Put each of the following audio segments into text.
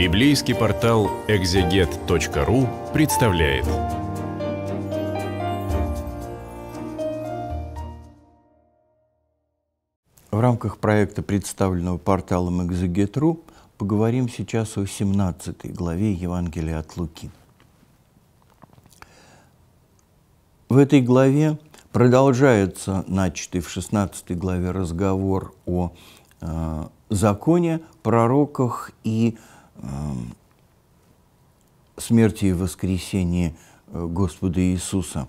Библейский портал экзегет.ру представляет. В рамках проекта, представленного порталом экзегет.ру, поговорим сейчас о 17 главе Евангелия от Луки. В этой главе продолжается начатый в 16 главе разговор о э, законе, пророках и э, смерти и воскресении э, Господа Иисуса.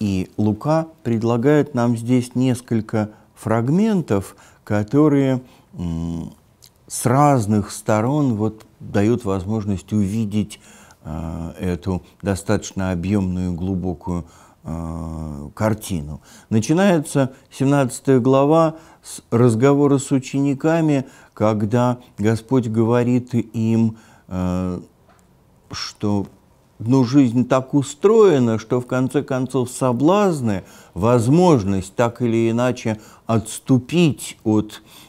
И Лука предлагает нам здесь несколько фрагментов, которые с разных сторон вот дают возможность увидеть э, эту достаточно объемную глубокую Э, картину. Начинается 17 глава с разговора с учениками, когда Господь говорит им, э, что ну, жизнь так устроена, что в конце концов соблазны, возможность так или иначе отступить от э,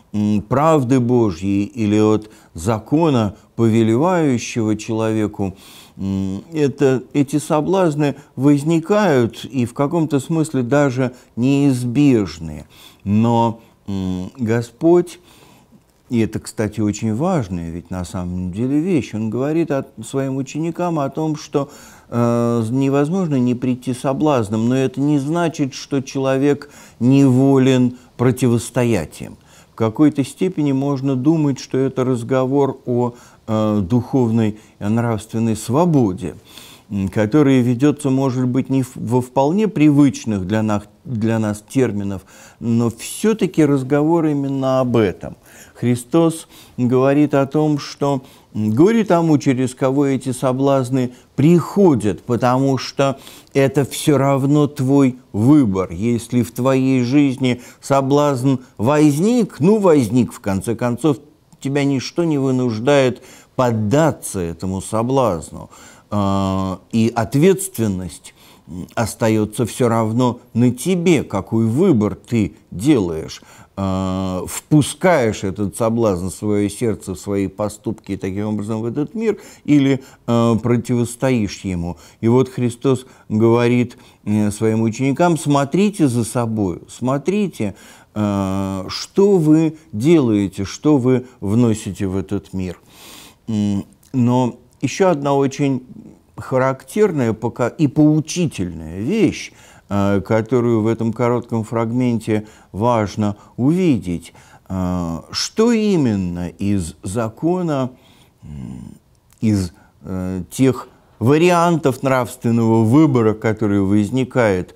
правды Божьей или от закона, повелевающего человеку, это, эти соблазны возникают и в каком-то смысле даже неизбежны. Но Господь, и это, кстати, очень важная ведь на самом деле вещь, он говорит о, своим ученикам о том, что э, невозможно не прийти соблазном, но это не значит, что человек неволен противостоять им – какой-то степени можно думать, что это разговор о э, духовной и нравственной свободе, который ведется, может быть, не в во вполне привычных для нас, для нас терминов, но все-таки разговор именно об этом. Христос говорит о том, что Горе тому, через кого эти соблазны приходят, потому что это все равно твой выбор. Если в твоей жизни соблазн возник, ну возник, в конце концов, тебя ничто не вынуждает поддаться этому соблазну. А, и ответственность остается все равно на тебе, какой выбор ты делаешь. Э, впускаешь этот соблазн в свое сердце, в свои поступки и таким образом в этот мир, или э, противостоишь ему. И вот Христос говорит э, своим ученикам, смотрите за собой, смотрите, э, что вы делаете, что вы вносите в этот мир. Но еще одна очень характерная и поучительная вещь – Э, которую в этом коротком фрагменте важно увидеть. Э, что именно из закона, из э, тех вариантов нравственного выбора, который возникает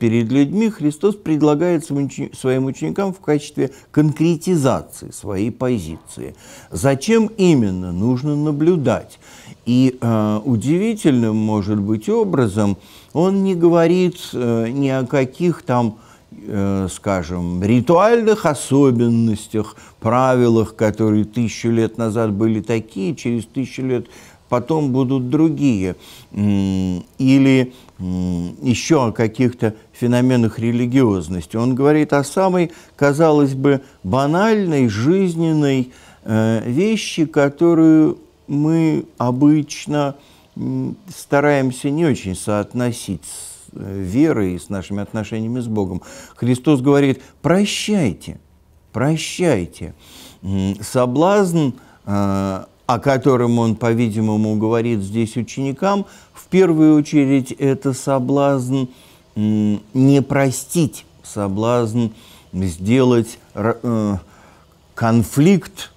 перед людьми, Христос предлагает своим ученикам в качестве конкретизации своей позиции. Зачем именно нужно наблюдать? И э, удивительным, может быть, образом – он не говорит э, ни о каких там э, скажем, ритуальных особенностях, правилах, которые тысячу лет назад были такие, через тысячу лет потом будут другие, или еще о каких-то феноменах религиозности. Он говорит о самой, казалось бы, банальной, жизненной э, вещи, которую мы обычно стараемся не очень соотносить с э, верой и с нашими отношениями с Богом. Христос говорит, прощайте, прощайте. Соблазн, э, о котором он, по-видимому, говорит здесь ученикам, в первую очередь это соблазн не простить, соблазн сделать э, конфликт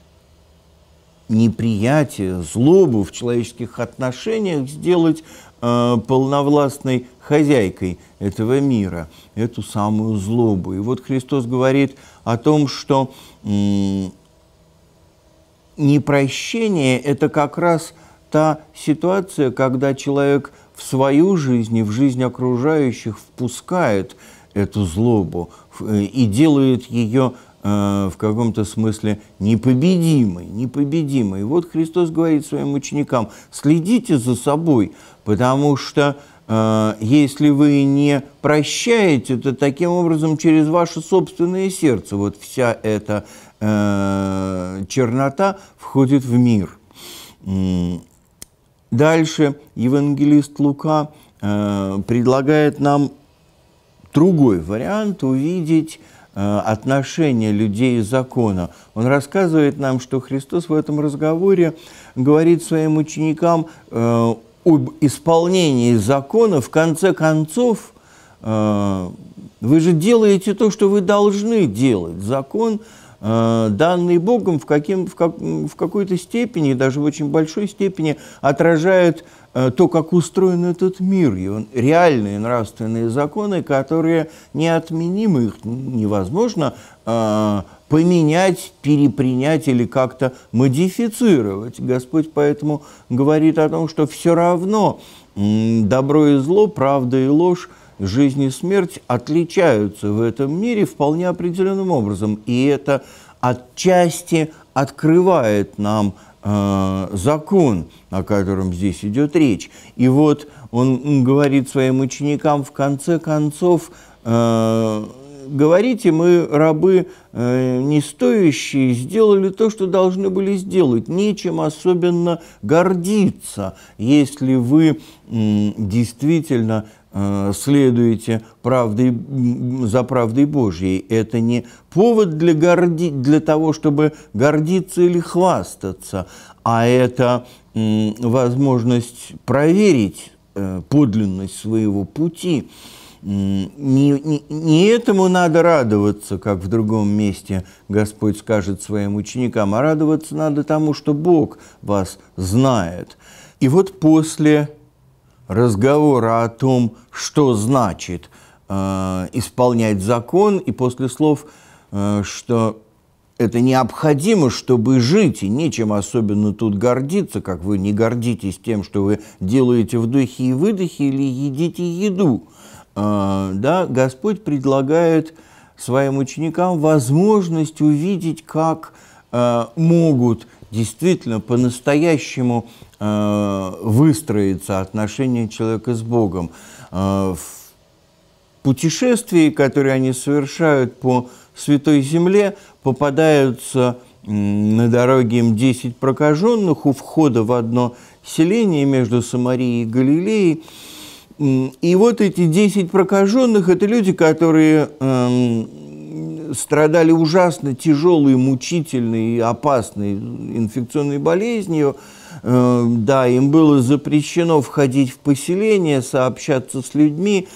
неприятие, злобу в человеческих отношениях сделать э, полновластной хозяйкой этого мира, эту самую злобу. И вот Христос говорит о том, что э, непрощение – это как раз та ситуация, когда человек в свою жизнь и в жизнь окружающих впускает эту злобу э, и делает ее Э, в каком-то смысле непобедимый, непобедимый. вот Христос говорит своим ученикам, следите за собой, потому что э, если вы не прощаете, то таким образом через ваше собственное сердце вот вся эта э, чернота входит в мир. Дальше евангелист Лука э, предлагает нам другой вариант увидеть Э, отношения людей и закона. Он рассказывает нам, что Христос в этом разговоре говорит своим ученикам э, об исполнении закона. В конце концов, э, вы же делаете то, что вы должны делать. Закон, э, данный Богом, в, каким, в, как, в какой-то степени, даже в очень большой степени, отражает Э, то, как устроен этот мир, и он реальные нравственные законы, которые неотменимы, их невозможно э, поменять, перепринять или как-то модифицировать. Господь поэтому говорит о том, что все равно добро и зло, правда и ложь, жизнь и смерть отличаются в этом мире вполне определенным образом. И это отчасти открывает нам Э, закон, о котором здесь идет речь. И вот он говорит своим ученикам, в конце концов, э, говорите, мы, рабы э, не стоящие, сделали то, что должны были сделать. Нечем особенно гордиться, если вы действительно Э, следуете правдой, за правдой Божьей. Это не повод для, горди, для того, чтобы гордиться или хвастаться, а это возможность проверить э, подлинность своего пути. Не, не, не этому надо радоваться, как в другом месте Господь скажет своим ученикам, а радоваться надо тому, что Бог вас знает. И вот после разговора о том, что значит э, исполнять закон, и после слов, э, что это необходимо, чтобы жить, и нечем особенно тут гордиться, как вы не гордитесь тем, что вы делаете вдохи и выдохи или едите еду. Э, да, Господь предлагает своим ученикам возможность увидеть, как э, могут действительно по-настоящему Э, выстроится отношение человека с Богом. Э, в путешествии, которые они совершают по Святой Земле, попадаются на дороге им 10 прокаженных у входа в одно селение между Самарией и Галилеей. И вот эти 10 прокаженных – это люди, которые эм, страдали ужасно тяжелые мучительные и опасной инфекционной болезнью. Э, да, им было запрещено входить в поселение, сообщаться с людьми.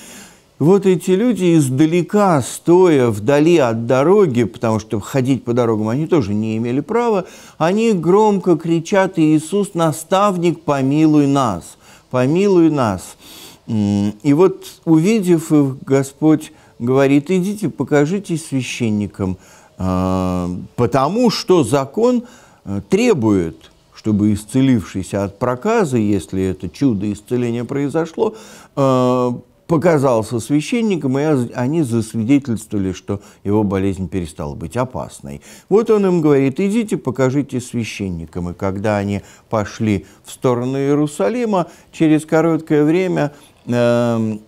Вот эти люди издалека, стоя вдали от дороги, потому что ходить по дорогам они тоже не имели права, они громко кричат «Иисус, наставник, помилуй нас! Помилуй нас!» И вот, увидев их, Господь говорит, идите, покажитесь священникам, а, потому что закон э, требует, чтобы исцелившийся от проказа, если это чудо исцеления произошло, а, показался священником, и они засвидетельствовали, что его болезнь перестала быть опасной. Вот он им говорит, идите, покажите священникам. И когда они пошли в сторону Иерусалима, через короткое время эм,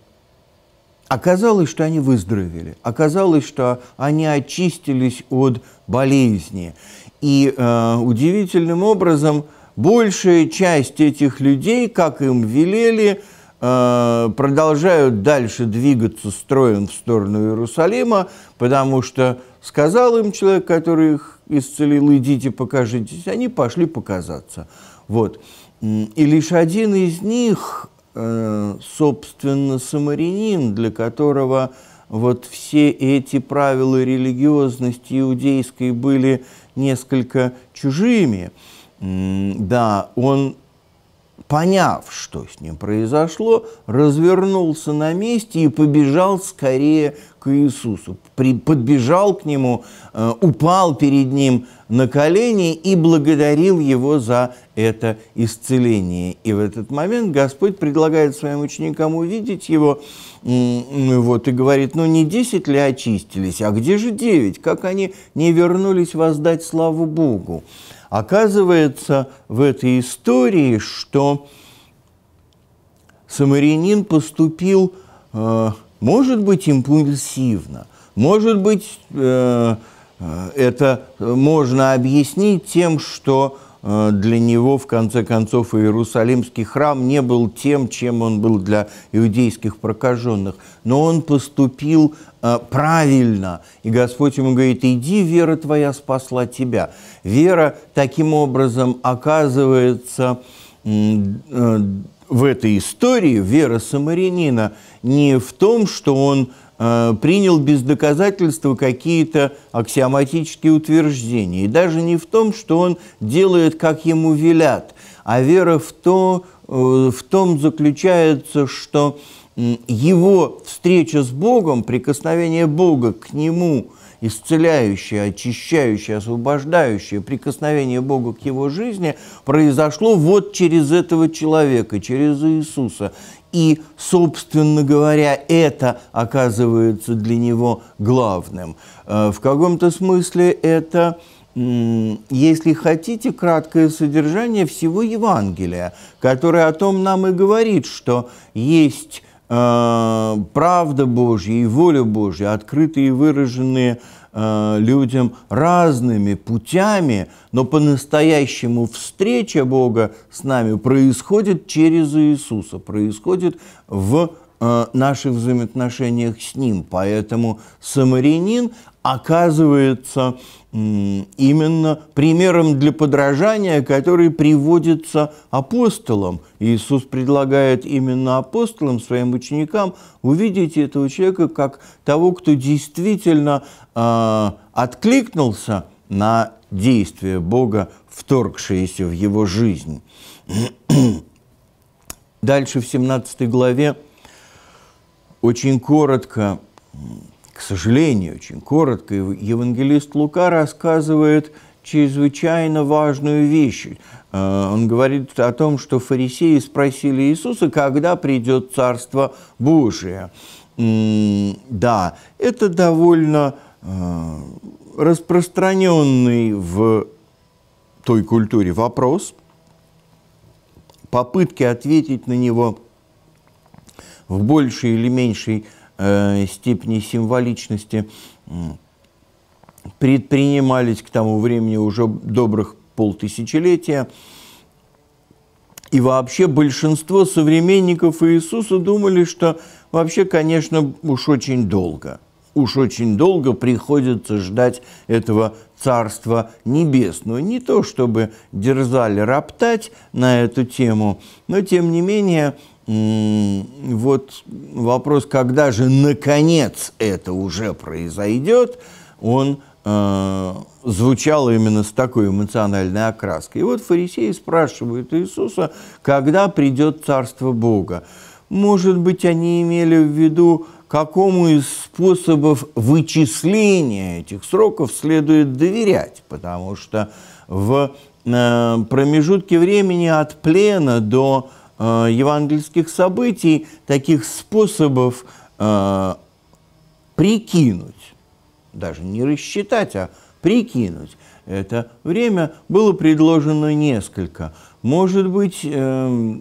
Оказалось, что они выздоровели, оказалось, что они очистились от болезни. И э, удивительным образом большая часть этих людей, как им велели, э, продолжают дальше двигаться строем в сторону Иерусалима, потому что сказал им человек, который их исцелил, идите покажитесь, они пошли показаться. Вот. И лишь один из них Э, собственно, самарянин, для которого вот все эти правила религиозности иудейской были несколько чужими. Да, он, поняв, что с ним произошло, развернулся на месте и побежал скорее к Иисусу, при, подбежал к Нему, э, упал перед Ним на колени и благодарил Его за это исцеление. И в этот момент Господь предлагает своим ученикам увидеть Его э, вот, и говорит, ну не десять ли очистились, а где же девять? Как они не вернулись воздать славу Богу? Оказывается в этой истории, что самарянин поступил... Э, может быть, импульсивно. Может быть, э, э это можно объяснить тем, что э, для него, в конце концов, Иерусалимский храм не был тем, чем он был для иудейских прокаженных. Но он поступил э, правильно, и Господь ему говорит, иди, вера твоя спасла тебя. Вера таким образом оказывается в этой истории, вера самарянина – не в том, что он э, принял без доказательства какие-то аксиоматические утверждения, и даже не в том, что он делает, как ему велят, а вера в то, э, в том заключается, что э, его встреча с Богом, прикосновение Бога к нему – исцеляющее, очищающее, освобождающее прикосновение Бога к его жизни произошло вот через этого человека, через Иисуса. И, собственно говоря, это оказывается для него главным. Э, в каком-то смысле это если хотите, краткое содержание всего Евангелия, которое о том нам и говорит, что есть э, правда Божья и воля Божья, открытые и выраженные Э, людям разными путями, но по-настоящему встреча Бога с нами происходит через Иисуса, происходит в э, наших взаимоотношениях с Ним. Поэтому самарянин оказывается именно примером для подражания, который приводится апостолом. Иисус предлагает именно апостолам, своим ученикам, увидеть этого человека как того, кто действительно э, откликнулся на действие Бога, вторгшееся в его жизнь. Дальше в 17 главе очень коротко к сожалению, очень коротко евангелист Лука рассказывает чрезвычайно важную вещь. Э, он говорит о том, что фарисеи спросили Иисуса, когда придет Царство Божие. Да, это довольно э, распространенный в той культуре вопрос. Попытки ответить на него в большей или меньшей степени Э, степени символичности предпринимались к тому времени уже добрых полтысячелетия. И вообще большинство современников Иисуса думали, что вообще, конечно, уж очень долго, уж очень долго приходится ждать этого Царства Небесного. Не то чтобы дерзали роптать на эту тему, но тем не менее – вот вопрос, когда же наконец это уже произойдет, он э, звучал именно с такой эмоциональной окраской. И вот фарисеи спрашивают Иисуса, когда придет Царство Бога. Может быть, они имели в виду, какому из способов вычисления этих сроков следует доверять, потому что в э, промежутке времени от плена до Э, евангельских событий, таких способов э, прикинуть, даже не рассчитать, а прикинуть это время, было предложено несколько. Может быть, э,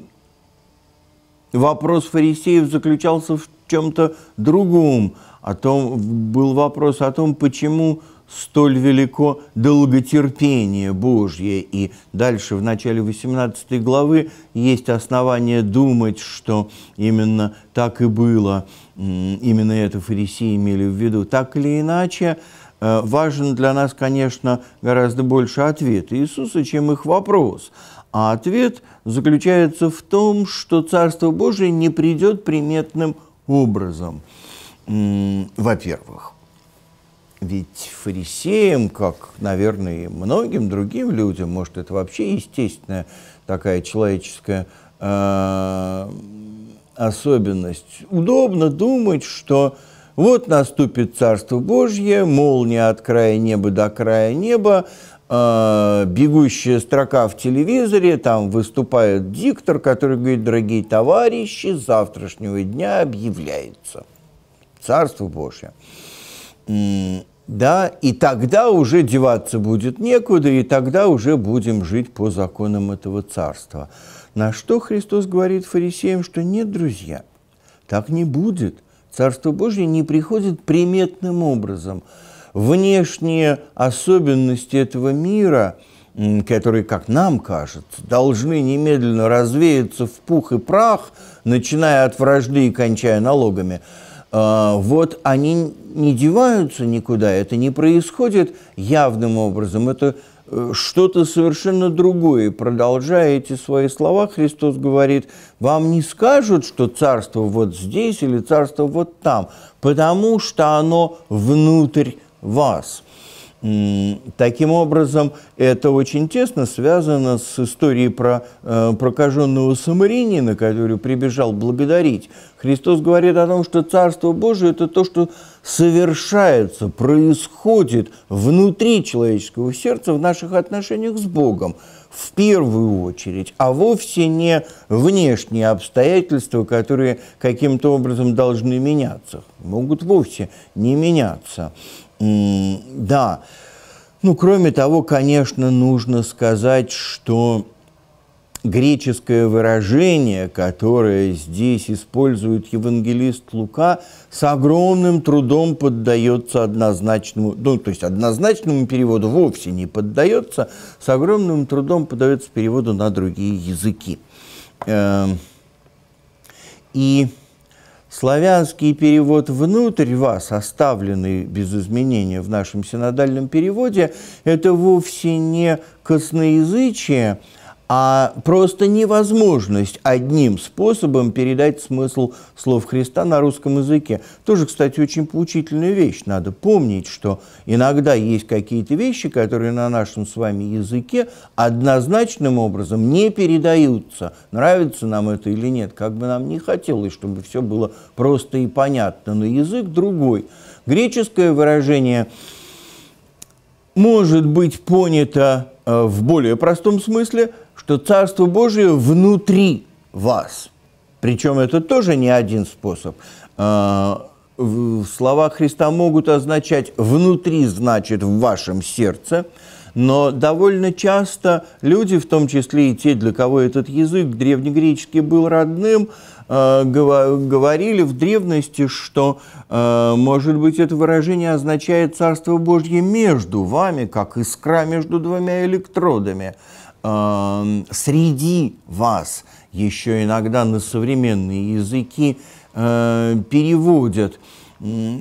вопрос фарисеев заключался в чем-то другом, о том, был вопрос о том, почему столь велико долготерпение Божье. И дальше в начале 18 главы есть основания думать, что именно так и было, именно это фарисеи имели в виду. Так или иначе, э, важен для нас, конечно, гораздо больше ответ Иисуса, чем их вопрос. А ответ заключается в том, что Царство Божие не придет приметным образом, во-первых. Ведь фарисеям, как, наверное, и многим другим людям, может, это вообще естественная такая человеческая э, особенность, удобно думать, что вот наступит Царство Божье, молния от края неба до края неба, э, бегущая строка в телевизоре, там выступает диктор, который говорит, дорогие товарищи, с завтрашнего дня объявляется Царство Божье да, и тогда уже деваться будет некуда, и тогда уже будем жить по законам этого царства. На что Христос говорит фарисеям, что нет, друзья, так не будет. Царство Божье не приходит приметным образом. Внешние особенности этого мира, которые, как нам кажется, должны немедленно развеяться в пух и прах, начиная от вражды и кончая налогами – а, вот они не деваются никуда, это не происходит явным образом, это э, что-то совершенно другое. Продолжая эти свои слова, Христос говорит, вам не скажут, что царство вот здесь или царство вот там, потому что оно внутрь вас – Таким образом, это очень тесно связано с историей про э, прокаженного самарянина, который прибежал благодарить. Христос говорит о том, что Царство Божие – это то, что совершается, происходит внутри человеческого сердца в наших отношениях с Богом в первую очередь, а вовсе не внешние обстоятельства, которые каким-то образом должны меняться, могут вовсе не меняться. Да. Ну, кроме того, конечно, нужно сказать, что греческое выражение, которое здесь использует евангелист Лука, с огромным трудом поддается однозначному, ну, то есть однозначному переводу вовсе не поддается, с огромным трудом поддается переводу на другие языки. Эм, и Славянский перевод внутрь вас, оставленный без изменения в нашем синодальном переводе, это вовсе не косноязычие, а просто невозможность одним способом передать смысл слов Христа на русском языке. Тоже, кстати, очень поучительная вещь. Надо помнить, что иногда есть какие-то вещи, которые на нашем с вами языке однозначным образом не передаются. Нравится нам это или нет, как бы нам не хотелось, чтобы все было просто и понятно, но язык другой. Греческое выражение может быть понято э, в более простом смысле – что Царство Божие внутри вас. Причем это тоже не один способ. А, слова Христа могут означать «внутри» значит «в вашем сердце», но довольно часто люди, в том числе и те, для кого этот язык древнегреческий был родным, а, говорили в древности, что, а, может быть, это выражение означает «Царство Божье между вами, как искра между двумя электродами» э, среди вас еще иногда на современные языки э, переводят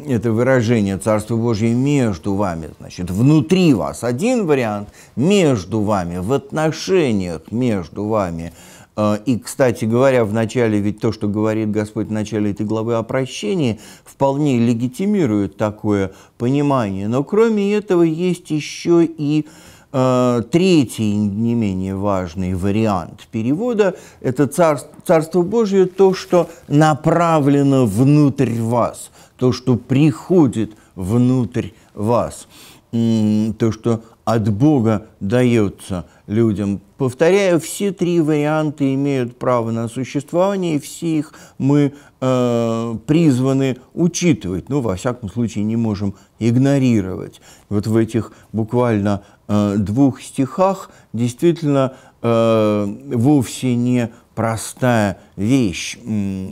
это выражение «Царство Божье между вами». Значит, внутри вас один вариант, между вами, в отношениях между вами. Э, и, кстати говоря, в начале, ведь то, что говорит Господь в начале этой главы о прощении, вполне легитимирует такое понимание. Но кроме этого есть еще и э, Э, третий, не менее важный вариант перевода – это царство, царство Божье, то, что направлено внутрь вас, то, что приходит внутрь вас, то, что от Бога дается людям. Повторяю, все три варианта имеют право на существование, и все их мы э, призваны учитывать. Ну, во всяком случае, не можем игнорировать. Вот в этих буквально Э, двух стихах действительно э, вовсе не простая вещь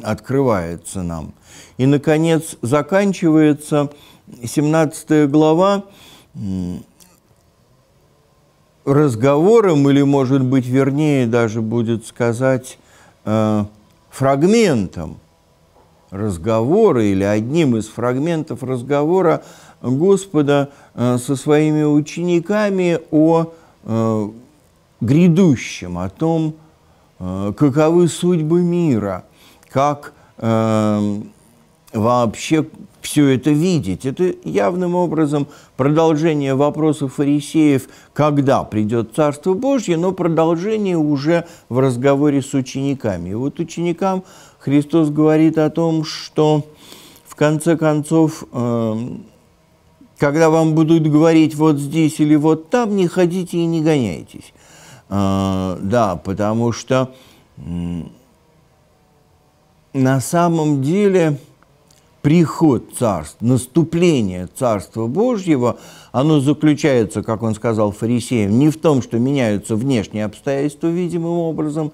открывается нам. И, наконец, заканчивается 17 глава разговором, или, может быть, вернее даже будет сказать, э, фрагментом разговора или одним из фрагментов разговора – Господа э, со своими учениками о э, грядущем, о том, э, каковы судьбы мира, как вообще все это видеть. Это явным образом продолжение вопросов фарисеев, когда придет Царство Божье, но продолжение уже в разговоре с учениками. И вот ученикам Христос говорит о том, что в конце концов когда вам будут говорить вот здесь или вот там, не ходите и не гоняйтесь. А, да, потому что на самом деле приход царств, наступление Царства Божьего, оно заключается, как он сказал фарисеям, не в том, что меняются внешние обстоятельства видимым образом,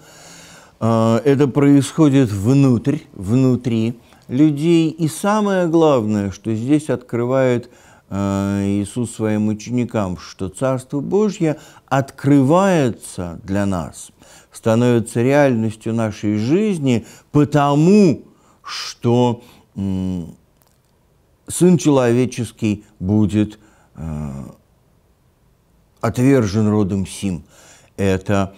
а, это происходит внутрь, внутри людей. И самое главное, что здесь открывает Э, Иисус своим ученикам, что Царство Божье открывается для нас, становится реальностью нашей жизни, потому что Сын Человеческий будет э, отвержен родом Сим. Это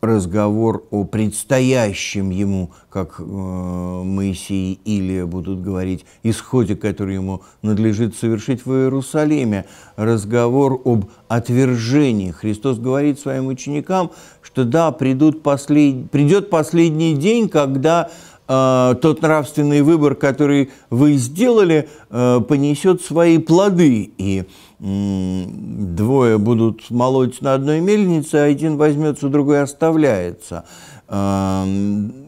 разговор о предстоящем ему, как э, Моисей и Илия будут говорить, исходе, который ему надлежит совершить в Иерусалиме, разговор об отвержении. Христос говорит своим ученикам, что да, придут послед... придет последний день, когда Э, тот нравственный выбор, который вы сделали, э, понесет свои плоды. И двое будут молоть на одной мельнице, а один возьмется, другой оставляется. Э,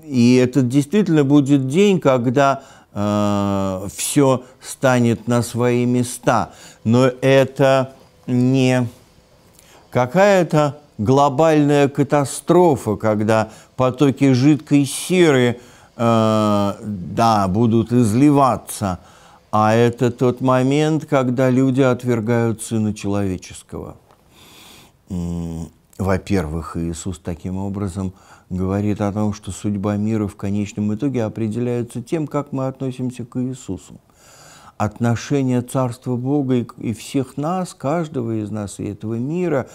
и это действительно будет день, когда все станет на свои места. Но это не какая-то глобальная катастрофа, когда потоки жидкой серы – э, да, будут изливаться. А это тот момент, когда люди отвергают Сына Человеческого. Во-первых, Иисус таким образом говорит о том, что судьба мира в конечном итоге определяется тем, как мы относимся к Иисусу. Отношение Царства Бога и, всех нас, каждого из нас и этого мира,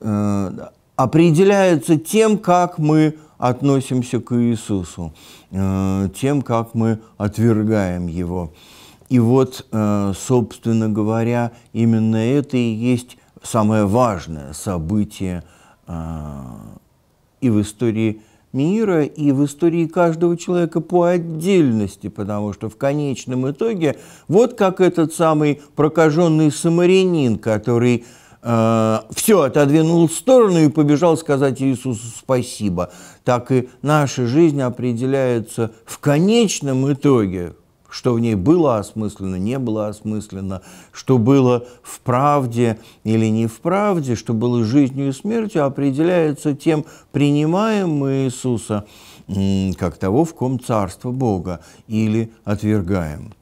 э, определяется тем, как мы относимся к Иисусу, э, тем, как мы отвергаем Его. И вот, э, собственно говоря, именно это и есть самое важное событие э, и в истории мира, и в истории каждого человека по отдельности, потому что в конечном итоге вот как этот самый прокаженный самарянин, который Э, все отодвинул в сторону и побежал сказать Иисусу спасибо. Так и наша жизнь определяется в конечном итоге, что в ней было осмысленно, не было осмысленно, что было в правде или не в правде, что было жизнью и смертью, определяется тем, принимаем мы Иисуса как того, в ком царство Бога, или отвергаем.